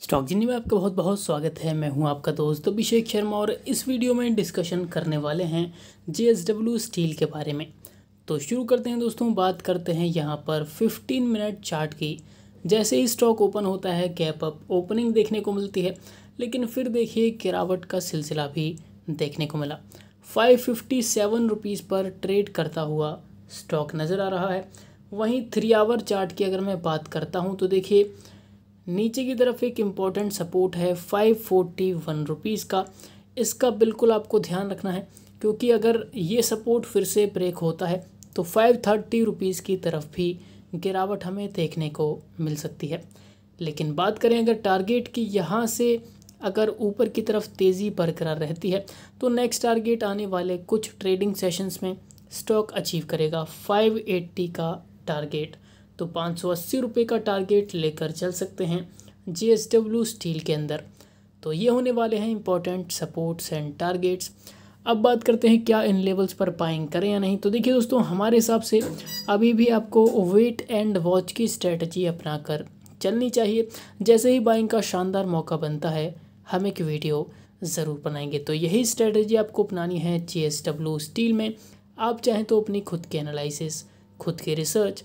stock जिन्नी में आपका बहुत बहुत स्वागत है मैं हूं आपका दोस्त अभिषेक शर्मा और इस वीडियो में डिस्कशन करने वाले हैं जे स्टील के बारे में तो शुरू करते हैं दोस्तों बात करते हैं यहां पर 15 मिनट चार्ट की जैसे ही स्टॉक ओपन होता है गैप अप ओपनिंग देखने को मिलती है लेकिन फिर देखिए गिरावट का सिलसिला भी देखने को मिला फाइव फिफ्टी पर ट्रेड करता हुआ स्टॉक नज़र आ रहा है वहीं थ्री आवर चार्ट की अगर मैं बात करता हूँ तो देखिए नीचे की तरफ एक इम्पॉर्टेंट सपोर्ट है फाइव फोर्टी वन रुपीज़ का इसका बिल्कुल आपको ध्यान रखना है क्योंकि अगर ये सपोर्ट फिर से ब्रेक होता है तो फाइव थर्टी रुपीज़ की तरफ भी गिरावट हमें देखने को मिल सकती है लेकिन बात करें अगर टारगेट की यहाँ से अगर ऊपर की तरफ तेज़ी बरकरार रहती है तो नेक्स्ट टारगेट आने वाले कुछ ट्रेडिंग सेशंस में स्टॉक अचीव करेगा 580 का टारगेट तो पाँच सौ अस्सी रुपये का टारगेट लेकर चल सकते हैं जी एस डब्ल्यू स्टील के अंदर तो ये होने वाले हैं इंपॉर्टेंट सपोर्ट्स एंड टारगेट्स अब बात करते हैं क्या इन लेवल्स पर पाइंग करें या नहीं तो देखिए दोस्तों हमारे हिसाब से अभी भी आपको वेट एंड वॉच की स्ट्रेटजी अपना कर चलनी चाहिए जैसे ही बाइंग का शानदार मौका बनता है हम एक वीडियो ज़रूर बनाएंगे तो यही स्ट्रेटजी आपको अपनानी है डब्ल्यू स्टील में आप चाहें तो अपनी खुद के एनालिसिस खुद के रिसर्च